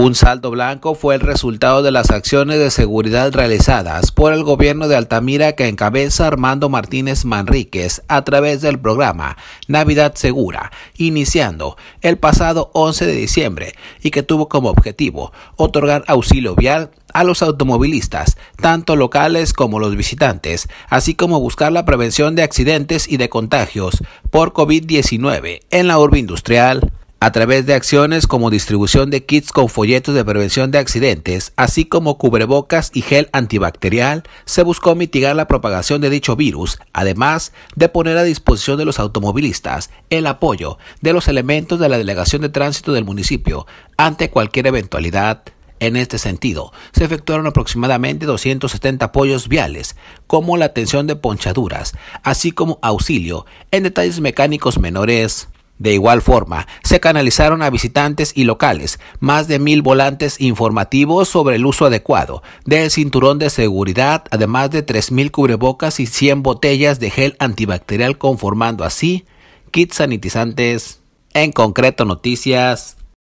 Un saldo blanco fue el resultado de las acciones de seguridad realizadas por el gobierno de Altamira que encabeza Armando Martínez Manríquez a través del programa Navidad Segura, iniciando el pasado 11 de diciembre y que tuvo como objetivo otorgar auxilio vial a los automovilistas, tanto locales como los visitantes, así como buscar la prevención de accidentes y de contagios por COVID-19 en la urbe industrial a través de acciones como distribución de kits con folletos de prevención de accidentes, así como cubrebocas y gel antibacterial, se buscó mitigar la propagación de dicho virus, además de poner a disposición de los automovilistas el apoyo de los elementos de la Delegación de Tránsito del municipio ante cualquier eventualidad en este sentido, se efectuaron aproximadamente 270 apoyos viales, como la atención de ponchaduras, así como auxilio en detalles mecánicos menores de igual forma, se canalizaron a visitantes y locales más de mil volantes informativos sobre el uso adecuado del cinturón de seguridad, además de 3.000 cubrebocas y 100 botellas de gel antibacterial, conformando así kits sanitizantes. En concreto, noticias